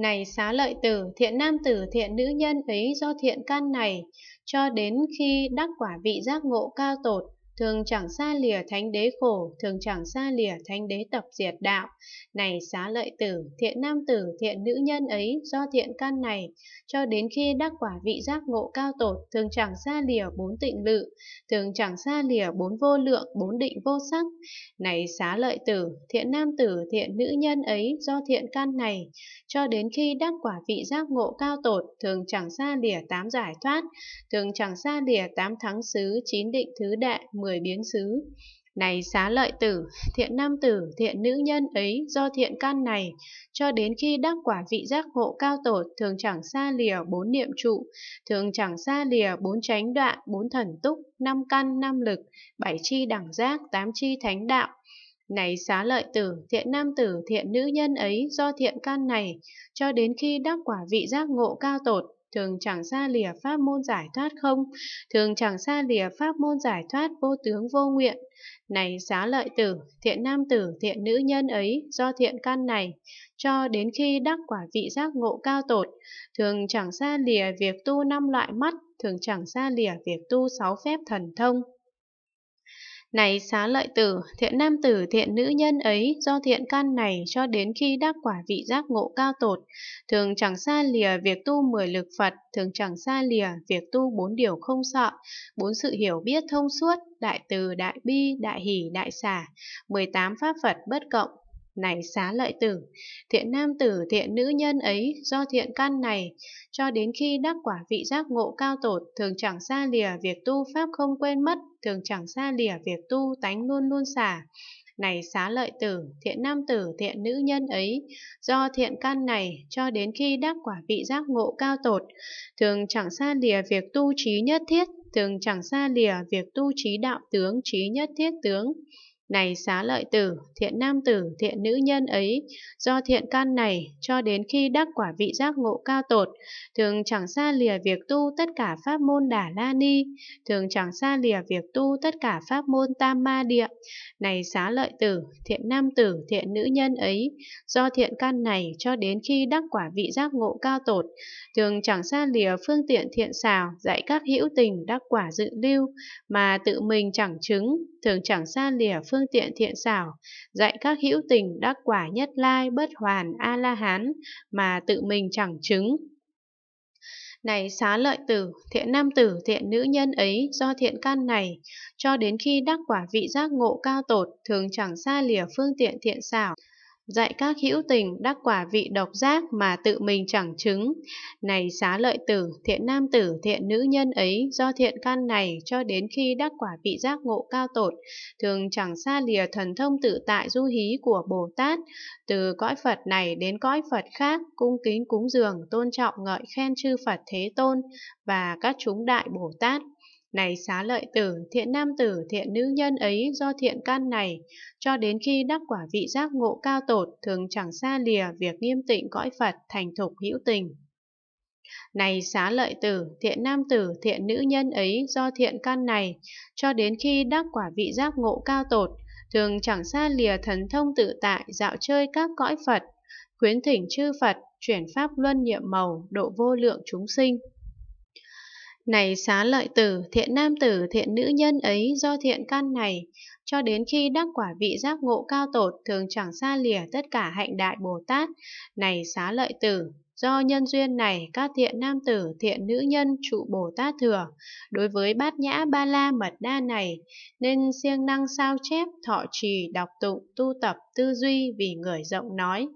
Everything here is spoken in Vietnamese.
Này xá lợi tử, thiện nam tử thiện nữ nhân ấy do thiện căn này, cho đến khi đắc quả vị giác ngộ cao tột, thường chẳng xa lìa thánh đế khổ, thường chẳng xa lìa thánh đế tập diệt đạo. Này xá lợi tử, thiện nam tử, thiện nữ nhân ấy do thiện căn này, cho đến khi đắc quả vị giác ngộ cao tột, thường chẳng xa lìa bốn tịnh lự, thường chẳng xa lìa bốn vô lượng, bốn định vô sắc. Này xá lợi tử, thiện nam tử, thiện nữ nhân ấy do thiện căn này, cho đến khi đắc quả vị giác ngộ cao tột, thường chẳng xa lìa tám giải thoát, thường chẳng xa lìa tám thắng xứ, chín định thứ đại, mười người biến xứ. Này xá lợi tử, thiện nam tử, thiện nữ nhân ấy do thiện căn này, cho đến khi đắc quả vị giác ngộ cao tột, thường chẳng xa lìa bốn niệm trụ, thường chẳng xa lìa bốn chánh đoạn, bốn thần túc, năm căn, năm lực, bảy chi đẳng giác, tám chi thánh đạo. Này xá lợi tử, thiện nam tử, thiện nữ nhân ấy do thiện căn này, cho đến khi đắc quả vị giác ngộ cao tột, thường chẳng xa lìa pháp môn giải thoát không, thường chẳng xa lìa pháp môn giải thoát vô tướng vô nguyện. Này xá lợi tử, thiện nam tử, thiện nữ nhân ấy do thiện căn này, cho đến khi đắc quả vị giác ngộ cao tột, thường chẳng xa lìa việc tu năm loại mắt, thường chẳng xa lìa việc tu sáu phép thần thông. Này xá lợi tử, thiện nam tử thiện nữ nhân ấy do thiện căn này cho đến khi đắc quả vị giác ngộ cao tột, thường chẳng xa lìa việc tu mười lực Phật, thường chẳng xa lìa việc tu bốn điều không sợ, bốn sự hiểu biết thông suốt, đại từ, đại bi, đại hỷ, đại xả, 18 pháp Phật bất cộng, này xá lợi tử, thiện nam tử thiện nữ nhân ấy do thiện căn này, cho đến khi đắc quả vị giác ngộ cao tột, thường chẳng xa lìa việc tu pháp không quên mất, thường chẳng xa lìa việc tu tánh luôn luôn xả. Này xá lợi tử, thiện nam tử, thiện nữ nhân ấy, do thiện căn này cho đến khi đắc quả vị giác ngộ cao tột, thường chẳng xa lìa việc tu trí nhất thiết, thường chẳng xa lìa việc tu trí đạo tướng, trí nhất thiết tướng. Này xá lợi tử, thiện nam tử, thiện nữ nhân ấy, do thiện căn này cho đến khi đắc quả vị giác ngộ cao tột, thường chẳng xa lìa việc tu tất cả pháp môn đà la ni, thường chẳng xa lìa việc tu tất cả pháp môn tam ma địa. Này xá lợi tử, thiện nam tử, thiện nữ nhân ấy, do thiện căn này cho đến khi đắc quả vị giác ngộ cao tột, thường chẳng xa lìa phương tiện thiện xào, dạy các hữu tình đắc quả dự lưu, mà tự mình chẳng chứng, thường chẳng xa lìa phương phương tiện thiện xảo, dạy các hữu tình đắc quả nhất lai bất hoàn A-la-hán mà tự mình chẳng chứng. Này xá lợi tử, thiện nam tử, thiện nữ nhân ấy do thiện căn này, cho đến khi đắc quả vị giác ngộ cao tột, thường chẳng xa lìa phương tiện thiện xảo, dạy các hữu tình đắc quả vị độc giác mà tự mình chẳng chứng. Này xá lợi tử, thiện nam tử, thiện nữ nhân ấy do thiện căn này cho đến khi đắc quả vị giác ngộ cao tột, thường chẳng xa lìa thần thông tự tại du hí của Bồ Tát, từ cõi Phật này đến cõi Phật khác, cung kính cúng dường, tôn trọng ngợi khen chư Phật Thế Tôn và các chúng đại Bồ Tát. Này xá lợi tử, thiện nam tử, thiện nữ nhân ấy do thiện căn này, cho đến khi đắc quả vị giác ngộ cao tột, thường chẳng xa lìa việc nghiêm tịnh cõi Phật thành thục hữu tình. Này xá lợi tử, thiện nam tử, thiện nữ nhân ấy do thiện căn này, cho đến khi đắc quả vị giác ngộ cao tột, thường chẳng xa lìa thần thông tự tại dạo chơi các cõi Phật, khuyến thỉnh chư Phật, chuyển pháp luân nhiệm màu, độ vô lượng chúng sinh. Này xá lợi tử, thiện nam tử, thiện nữ nhân ấy do thiện căn này, cho đến khi đắc quả vị giác ngộ cao tột thường chẳng xa lìa tất cả hạnh đại Bồ Tát. Này xá lợi tử, do nhân duyên này các thiện nam tử, thiện nữ nhân trụ Bồ Tát thừa, đối với bát nhã ba la mật đa này, nên siêng năng sao chép, thọ trì, đọc tụng, tu tập, tư duy vì người rộng nói.